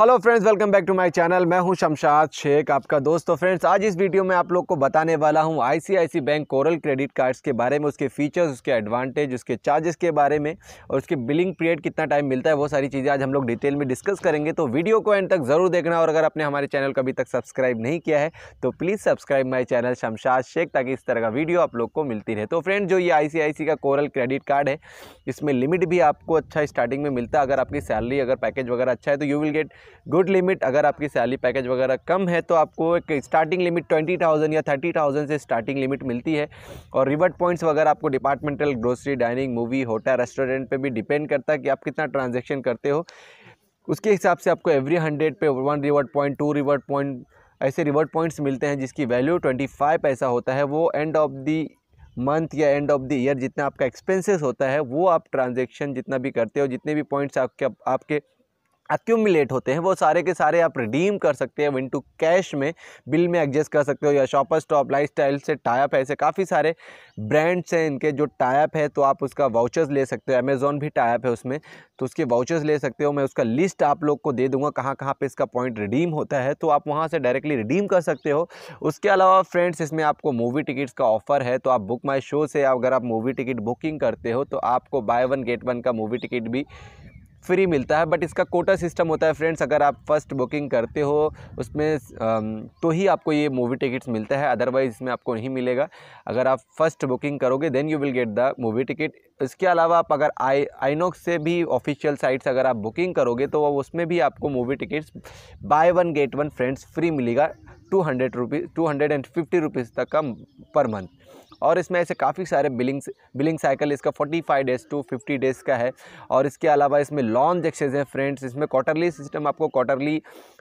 hello friends welcome back to my channel मैं हूं शमशाद शेख आपका दोस्त तो फ्रेंड्स आज इस वीडियो में आप लोग को बताने वाला हूं ICICI bank coral credit cards के बारे में उसके फीचर्स उसके एडवांटेज उसके चार्जेस के बारे में और उसके बिलिंग पीरियड कितना टाइम मिलता है वो सारी चीज़ें आज हम लोग डिटेल में डिस्कस करेंगे तो वीडियो को एंड तक ज़रूर देखना और अगर आपने हमारे चैनल को अभी तक सब्सक्राइब नहीं किया है तो please subscribe my channel Shamshad Shaikh ताकि इस तरह का वीडियो आप लोग को मिलती रहे तो फ्रेंड जो ये आई का कोरल क्रेडिट कार्ड है इसमें लिमिट भी आपको अच्छा स्टार्टिंग में मिलता है अगर आपकी सैलरी अगर पैकेज वगैरह अच्छा है तो you will get good limit अगर आपकी सैलरी पैकेज वगैरह कम है तो आपको एक स्टार्टिंग लिमिट ट्वेंटी थाउजेंड या थर्टी थाउजेंड से स्टार्टिंग लिमिट मिलती है और रिवर्ट पॉइंट्स वगैरह आपको departmental grocery dining movie hotel restaurant पर भी डिपेंड करता है कि आप कितना ट्रांजेक्शन करते हो उसके हिसाब से आपको एवरी हंड्रेड पे one reward point two reward point ऐसे रिवर्ट पॉइंट्स मिलते हैं जिसकी वैल्यू ट्वेंटी फाइव पैसा होता है वो एंड ऑफ दी मंथ या एंड ऑफ द ईयर जितना आपका एक्सपेंसेस होता है वो आप ट्रांजेक्शन जितना भी करते हो जितने भी पॉइंट्स आपके आपके एक्यूमुलेट होते हैं वो सारे के सारे आप रिडीम कर सकते हैं विंटू कैश में बिल में एडजस्ट कर सकते हो या शॉपर स्टॉप लाइफ स्टाइल से टाइप है ऐसे काफ़ी सारे ब्रांड्स हैं इनके जो टाइप है तो आप उसका वाउचर्स ले सकते हो अमेज़ॉन भी टाइप है उसमें तो उसके वाउचर्स ले सकते हो मैं उसका लिस्ट आप लोग को दे दूंगा कहाँ कहाँ पर इसका पॉइंट रिडीम होता है तो आप वहाँ से डायरेक्टली रिडीम कर सकते हो उसके अलावा फ्रेंड्स इसमें आपको मूवी टिकट्स का ऑफर है तो आप बुक माई शो से अगर आप मूवी टिकट बुकिंग करते हो तो आपको बाय वन गेट वन का मूवी टिकट भी फ्री मिलता है बट इसका कोटा सिस्टम होता है फ्रेंड्स अगर आप फर्स्ट बुकिंग करते हो उसमें तो ही आपको ये मूवी टिकट्स मिलता है अदरवाइज़ इसमें आपको नहीं मिलेगा अगर आप फर्स्ट बुकिंग करोगे then you will get the movie ticket इसके अलावा आप अगर आई आइनोक्स से भी ऑफिशियल साइट्स अगर आप बुकिंग करोगे तो उसमें भी आपको movie tickets buy one get one friends free मिलेगा two hundred rupees two hundred and fifty rupees तक का पर मंथ और इसमें ऐसे काफ़ी सारे बिलिंग्स बिलिंग साइकिल इसका 45 डेज़ टू 50 डेज़ का है और इसके अलावा इसमें लॉन्च एक्सेज हैं फ्रेंड्स इसमें क्वार्टरली सिस्टम आपको quarterly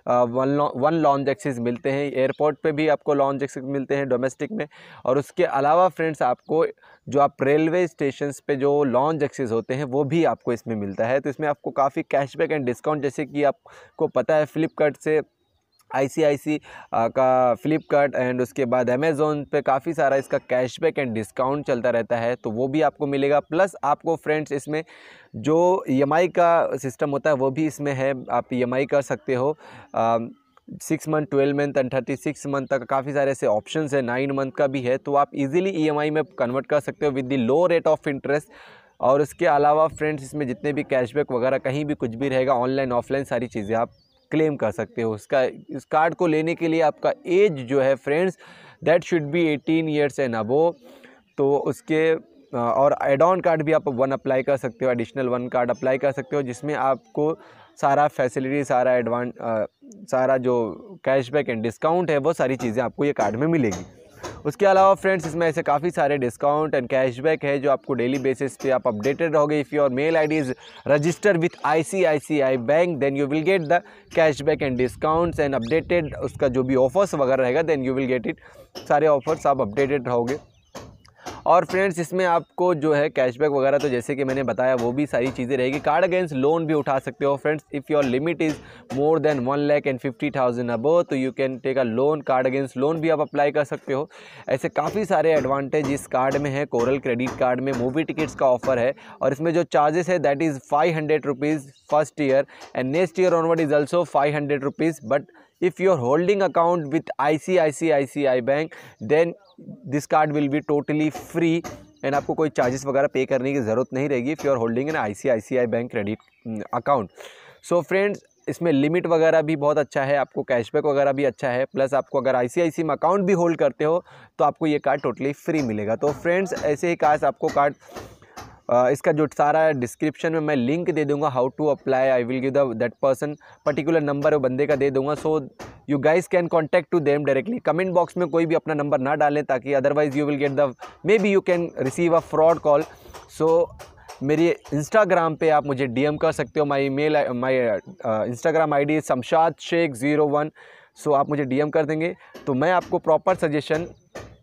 one one lounge access मिलते हैं एयरपोर्ट पर भी आपको लॉन्च एक्सेज मिलते हैं डोमेस्टिक में और उसके अलावा फ्रेंड्स आपको जो आप रेलवे स्टेशन पे जो लॉन्च एक्सेस होते हैं वो भी आपको इसमें मिलता है तो इसमें आपको काफ़ी कैशबैक एंड डिस्काउंट जैसे कि आपको पता है फ्लिपकार्ट से आईसीआईसी का फ्लिपकार्ट एंड उसके बाद अमेज़ोन पे काफ़ी सारा इसका कैशबैक एंड डिस्काउंट चलता रहता है तो वो भी आपको मिलेगा प्लस आपको फ्रेंड्स इसमें जो ई e का सिस्टम होता है वो भी इसमें है आप ई e कर सकते हो six month twelve month and thirty six month तक काफ़ी सारे ऐसे ऑप्शन है नाइन मंथ का भी है तो आप इजीली ईएमआई e में कन्वर्ट कर सकते हो with the low rate of interest और उसके अलावा फ्रेंड्स इसमें जितने भी कैशबैक वगैरह कहीं भी कुछ भी रहेगा ऑनलाइन ऑफलाइन सारी चीज़ें आप क्लेम कर सकते हो उसका इस कार्ड को लेने के लिए आपका एज जो है friends that should be eighteen years and above तो उसके और एड ऑन कार्ड भी आप वन अप्लाई कर सकते हो एडिशनल वन कार्ड अप्लाई कर सकते हो जिसमें आपको सारा फैसिलिटी सारा एडवान सारा जो कैशबैक एंड डिस्काउंट है वो सारी चीज़ें आपको ये कार्ड में मिलेगी उसके अलावा फ्रेंड्स इसमें ऐसे काफ़ी सारे डिस्काउंट एंड कैशबैक है जो आपको डेली बेसिस पे आप अपडेटेड रहोगे if your mail I D is register with I bank then you will get the cashback and discounts and updated उसका जो भी ऑफर्स वगैरह रहेगा then you will get it सारे ऑफर्स आप अपडेटेड रहोगे और फ्रेंड्स इसमें आपको जो है कैशबैक वगैरह तो जैसे कि मैंने बताया वो भी सारी चीज़ें रहेगी कार्ड अगेंस्ट लोन भी उठा सकते हो friends if your limit is more than one lakh and fifty thousand above तो you can take a loan card against loan भी आप अप्लाई कर सकते हो ऐसे काफ़ी सारे एडवांटेज इस कार्ड में है कोरल क्रेडिट कार्ड में मूवी टिकट्स का ऑफर है और इसमें जो चार्जेस है that is five hundred rupees first year and next year onward is also five hundred rupees but if you are holding account with ICICICI bank then this card will be totally free and आपको कोई charges वगैरह पे करने की ज़रूरत नहीं रहेगी if you are holding an ICICI bank credit account so friends इसमें लिमिट वगैरह भी बहुत अच्छा है आपको कैशबैक वगैरह भी अच्छा है प्लस आपको अगर आई में अकाउंट भी होल्ड करते हो तो आपको ये कार्ड टोटली फ्री मिलेगा तो फ्रेंड्स ऐसे ही कार्ड आपको कार्ड इसका जो सारा डिस्क्रिप्शन में मैं लिंक दे दूंगा how to apply I will give that person particular number वो बंदे का दे दूंगा so you guys can contact to them directly comment box में कोई भी अपना नंबर ना डालें ताकि otherwise you will get the maybe you can receive a fraud call so मेरी इंस्टाग्राम पे आप मुझे डीएम कर सकते हो my email my Instagram ID D Shamshad Shaikh zero one so आप मुझे डीएम कर देंगे तो मैं आपको प्रॉपर सजेशन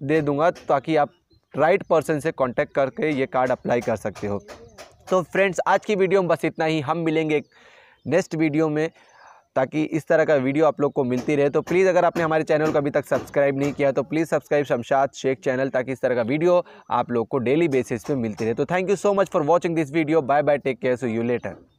दे दूंगा ताकि आप राइट पर्सन से कांटेक्ट करके ये कार्ड अप्लाई कर सकते हो तो फ्रेंड्स आज की वीडियो में बस इतना ही हम मिलेंगे नेक्स्ट वीडियो में ताकि इस तरह का वीडियो आप लोग को मिलती रहे तो प्लीज़ अगर आपने हमारे चैनल को अभी तक सब्सक्राइब नहीं किया तो please subscribe Shamshad Shaikh channel ताकि इस तरह का वीडियो आप लोग को डेली बेसिस पे मिलती रहे तो thank you so much for watching this video bye bye take care see you letter